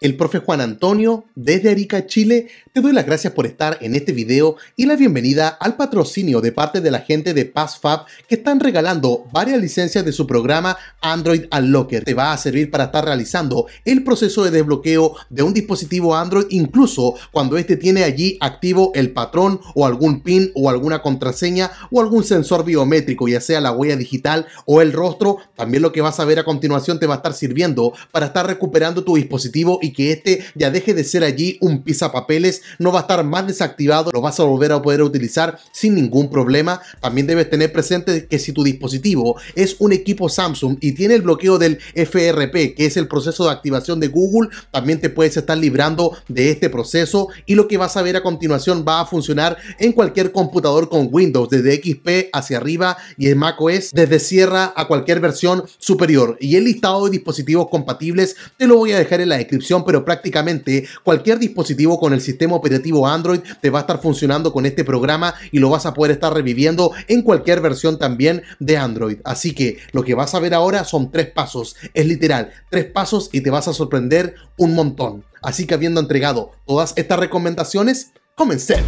el profe Juan Antonio, desde Arica, Chile, te doy las gracias por estar en este video y la bienvenida al patrocinio de parte de la gente de PassFab que están regalando varias licencias de su programa Android Unlocker. Te va a servir para estar realizando el proceso de desbloqueo de un dispositivo Android incluso cuando este tiene allí activo el patrón o algún pin o alguna contraseña o algún sensor biométrico, ya sea la huella digital o el rostro. También lo que vas a ver a continuación te va a estar sirviendo para estar recuperando tu dispositivo que este ya deje de ser allí un papeles, no va a estar más desactivado, lo vas a volver a poder utilizar sin ningún problema. También debes tener presente que si tu dispositivo es un equipo Samsung y tiene el bloqueo del FRP, que es el proceso de activación de Google, también te puedes estar librando de este proceso y lo que vas a ver a continuación va a funcionar en cualquier computador con Windows, desde XP hacia arriba y en macOS desde Sierra a cualquier versión superior. Y el listado de dispositivos compatibles te lo voy a dejar en la descripción pero prácticamente cualquier dispositivo con el sistema operativo Android te va a estar funcionando con este programa y lo vas a poder estar reviviendo en cualquier versión también de Android. Así que lo que vas a ver ahora son tres pasos. Es literal, tres pasos y te vas a sorprender un montón. Así que habiendo entregado todas estas recomendaciones, comencemos.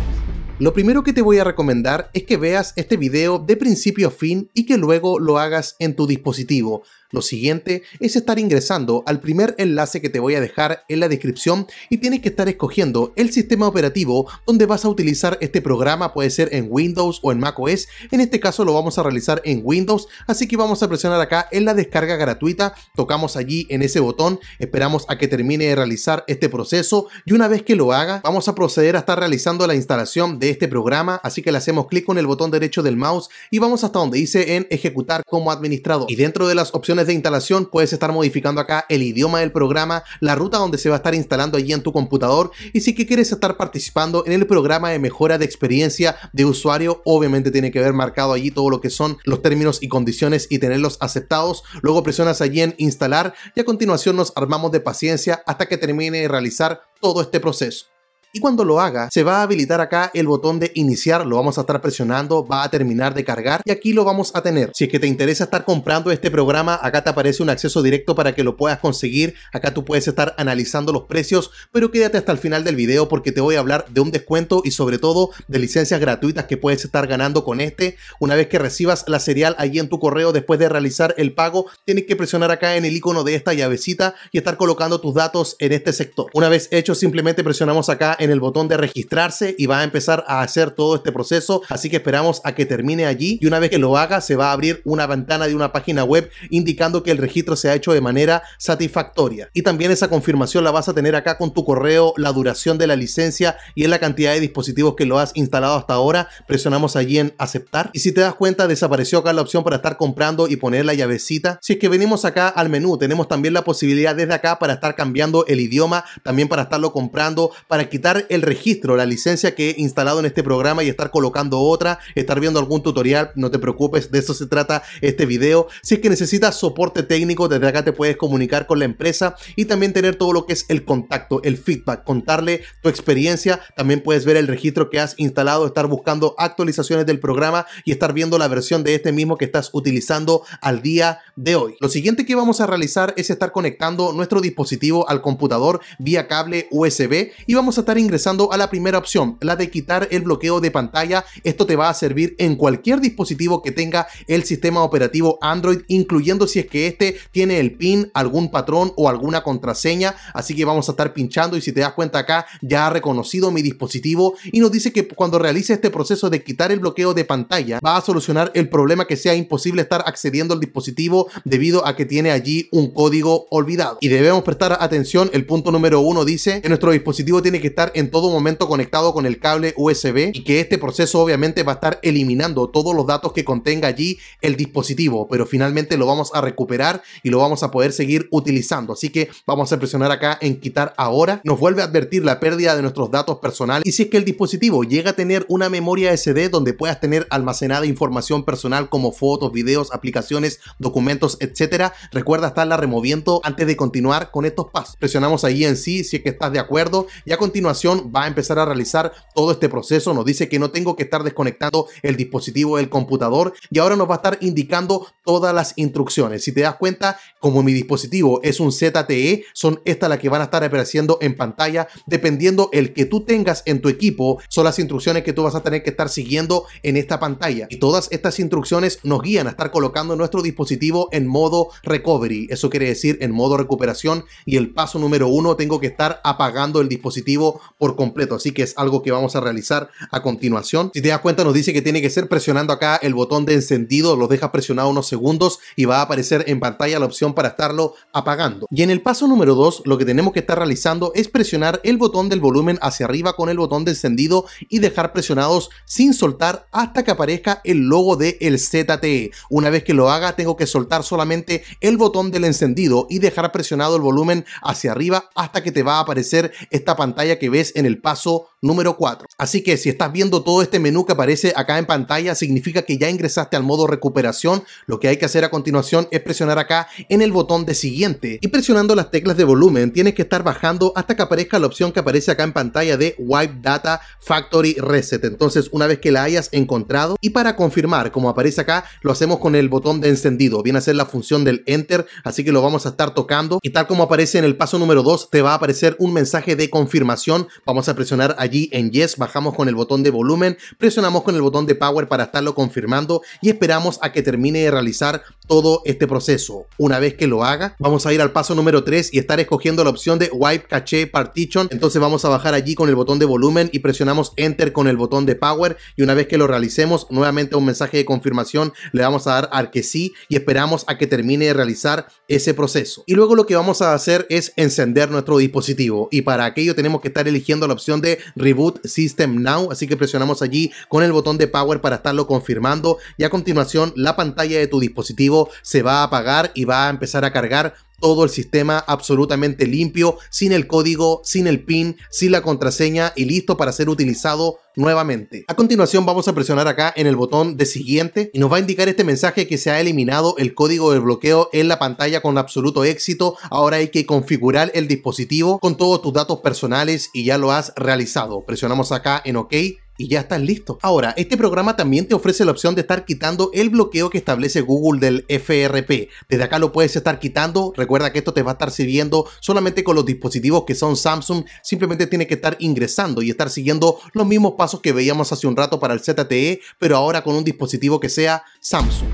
Lo primero que te voy a recomendar es que veas este video de principio a fin y que luego lo hagas en tu dispositivo. Lo siguiente es estar ingresando al primer enlace que te voy a dejar en la descripción y tienes que estar escogiendo el sistema operativo donde vas a utilizar este programa, puede ser en Windows o en macOS, en este caso lo vamos a realizar en Windows, así que vamos a presionar acá en la descarga gratuita, tocamos allí en ese botón, esperamos a que termine de realizar este proceso y una vez que lo haga, vamos a proceder a estar realizando la instalación de este programa, así que le hacemos clic con el botón derecho del mouse y vamos hasta donde dice en ejecutar como administrador y dentro de las opciones de instalación, puedes estar modificando acá el idioma del programa, la ruta donde se va a estar instalando allí en tu computador y si que quieres estar participando en el programa de mejora de experiencia de usuario, obviamente tiene que haber marcado allí todo lo que son los términos y condiciones y tenerlos aceptados. Luego presionas allí en instalar y a continuación nos armamos de paciencia hasta que termine de realizar todo este proceso y cuando lo haga se va a habilitar acá el botón de iniciar, lo vamos a estar presionando, va a terminar de cargar y aquí lo vamos a tener. Si es que te interesa estar comprando este programa, acá te aparece un acceso directo para que lo puedas conseguir, acá tú puedes estar analizando los precios, pero quédate hasta el final del video porque te voy a hablar de un descuento y sobre todo de licencias gratuitas que puedes estar ganando con este. Una vez que recibas la serial allí en tu correo después de realizar el pago, tienes que presionar acá en el icono de esta llavecita y estar colocando tus datos en este sector. Una vez hecho, simplemente presionamos acá en el botón de registrarse y va a empezar a hacer todo este proceso. Así que esperamos a que termine allí y una vez que lo haga se va a abrir una ventana de una página web indicando que el registro se ha hecho de manera satisfactoria. Y también esa confirmación la vas a tener acá con tu correo, la duración de la licencia y en la cantidad de dispositivos que lo has instalado hasta ahora. Presionamos allí en aceptar. Y si te das cuenta, desapareció acá la opción para estar comprando y poner la llavecita. Si es que venimos acá al menú, tenemos también la posibilidad desde acá para estar cambiando el idioma, también para estarlo comprando, para quitar el registro, la licencia que he instalado en este programa y estar colocando otra, estar viendo algún tutorial, no te preocupes, de eso se trata este video. Si es que necesitas soporte técnico, desde acá te puedes comunicar con la empresa y también tener todo lo que es el contacto, el feedback, contarle tu experiencia, también puedes ver el registro que has instalado, estar buscando actualizaciones del programa y estar viendo la versión de este mismo que estás utilizando al día de hoy. Lo siguiente que vamos a realizar es estar conectando nuestro dispositivo al computador vía cable USB y vamos a estar ingresando a la primera opción, la de quitar el bloqueo de pantalla. Esto te va a servir en cualquier dispositivo que tenga el sistema operativo Android, incluyendo si es que este tiene el pin, algún patrón o alguna contraseña. Así que vamos a estar pinchando y si te das cuenta acá ya ha reconocido mi dispositivo y nos dice que cuando realice este proceso de quitar el bloqueo de pantalla va a solucionar el problema que sea imposible estar accediendo al dispositivo debido a que tiene allí un código olvidado. Y debemos prestar atención, el punto número uno dice que nuestro dispositivo tiene que estar en todo momento conectado con el cable USB y que este proceso obviamente va a estar eliminando todos los datos que contenga allí el dispositivo, pero finalmente lo vamos a recuperar y lo vamos a poder seguir utilizando. Así que vamos a presionar acá en quitar ahora. Nos vuelve a advertir la pérdida de nuestros datos personales y si es que el dispositivo llega a tener una memoria SD donde puedas tener almacenada información personal como fotos, videos, aplicaciones, documentos, etcétera, recuerda estarla removiendo antes de continuar con estos pasos. Presionamos ahí en sí si es que estás de acuerdo y a continuación va a empezar a realizar todo este proceso. Nos dice que no tengo que estar desconectando el dispositivo del computador y ahora nos va a estar indicando todas las instrucciones. Si te das cuenta, como mi dispositivo es un ZTE, son estas las que van a estar apareciendo en pantalla. Dependiendo el que tú tengas en tu equipo, son las instrucciones que tú vas a tener que estar siguiendo en esta pantalla. Y todas estas instrucciones nos guían a estar colocando nuestro dispositivo en modo recovery. Eso quiere decir en modo recuperación y el paso número uno tengo que estar apagando el dispositivo por completo. Así que es algo que vamos a realizar a continuación. Si te das cuenta, nos dice que tiene que ser presionando acá el botón de encendido, lo dejas presionado unos segundos y va a aparecer en pantalla la opción para estarlo apagando. Y en el paso número 2, lo que tenemos que estar realizando es presionar el botón del volumen hacia arriba con el botón de encendido y dejar presionados sin soltar hasta que aparezca el logo de el ZTE. Una vez que lo haga, tengo que soltar solamente el botón del encendido y dejar presionado el volumen hacia arriba hasta que te va a aparecer esta pantalla que ves en el paso número 4. Así que si estás viendo todo este menú que aparece acá en pantalla, significa que ya ingresaste al modo recuperación. Lo que hay que hacer a continuación es presionar acá en el botón de siguiente. Y presionando las teclas de volumen, tienes que estar bajando hasta que aparezca la opción que aparece acá en pantalla de Wipe Data Factory Reset. Entonces, una vez que la hayas encontrado, y para confirmar, como aparece acá, lo hacemos con el botón de encendido. Viene a ser la función del Enter, así que lo vamos a estar tocando. Y tal como aparece en el paso número 2, te va a aparecer un mensaje de confirmación Vamos a presionar allí en Yes, bajamos con el botón de volumen, presionamos con el botón de Power para estarlo confirmando y esperamos a que termine de realizar todo este proceso. Una vez que lo haga, vamos a ir al paso número 3 y estar escogiendo la opción de Wipe Cache Partition. Entonces vamos a bajar allí con el botón de volumen y presionamos Enter con el botón de Power y una vez que lo realicemos, nuevamente un mensaje de confirmación, le vamos a dar al que sí y esperamos a que termine de realizar ese proceso. Y luego lo que vamos a hacer es encender nuestro dispositivo y para aquello tenemos que estar eligiendo la opción de Reboot System Now, así que presionamos allí con el botón de Power para estarlo confirmando y a continuación la pantalla de tu dispositivo se va a apagar y va a empezar a cargar todo el sistema absolutamente limpio, sin el código, sin el PIN, sin la contraseña y listo para ser utilizado nuevamente. A continuación vamos a presionar acá en el botón de siguiente y nos va a indicar este mensaje que se ha eliminado el código de bloqueo en la pantalla con absoluto éxito. Ahora hay que configurar el dispositivo con todos tus datos personales y ya lo has realizado. Presionamos acá en OK y ya estás listo. Ahora, este programa también te ofrece la opción de estar quitando el bloqueo que establece Google del FRP. Desde acá lo puedes estar quitando. Recuerda que esto te va a estar sirviendo solamente con los dispositivos que son Samsung. Simplemente tienes que estar ingresando y estar siguiendo los mismos pasos que veíamos hace un rato para el ZTE, pero ahora con un dispositivo que sea Samsung.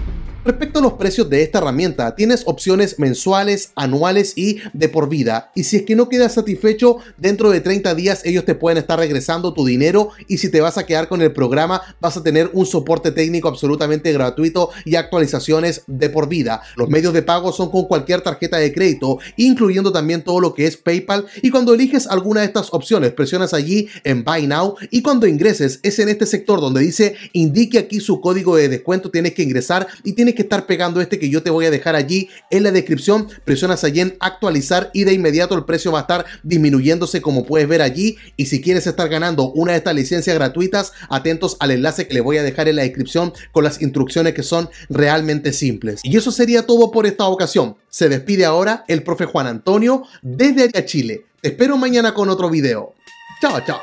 Respecto a los precios de esta herramienta, tienes opciones mensuales, anuales y de por vida. Y si es que no quedas satisfecho, dentro de 30 días ellos te pueden estar regresando tu dinero y si te vas a quedar con el programa vas a tener un soporte técnico absolutamente gratuito y actualizaciones de por vida. Los medios de pago son con cualquier tarjeta de crédito, incluyendo también todo lo que es PayPal y cuando eliges alguna de estas opciones, presionas allí en Buy Now y cuando ingreses es en este sector donde dice indique aquí su código de descuento, tienes que ingresar y tienes que estar pegando este que yo te voy a dejar allí en la descripción. Presionas allí en actualizar y de inmediato el precio va a estar disminuyéndose como puedes ver allí. Y si quieres estar ganando una de estas licencias gratuitas, atentos al enlace que le voy a dejar en la descripción con las instrucciones que son realmente simples. Y eso sería todo por esta ocasión. Se despide ahora el profe Juan Antonio desde Chile. Te espero mañana con otro video. Chao, chao.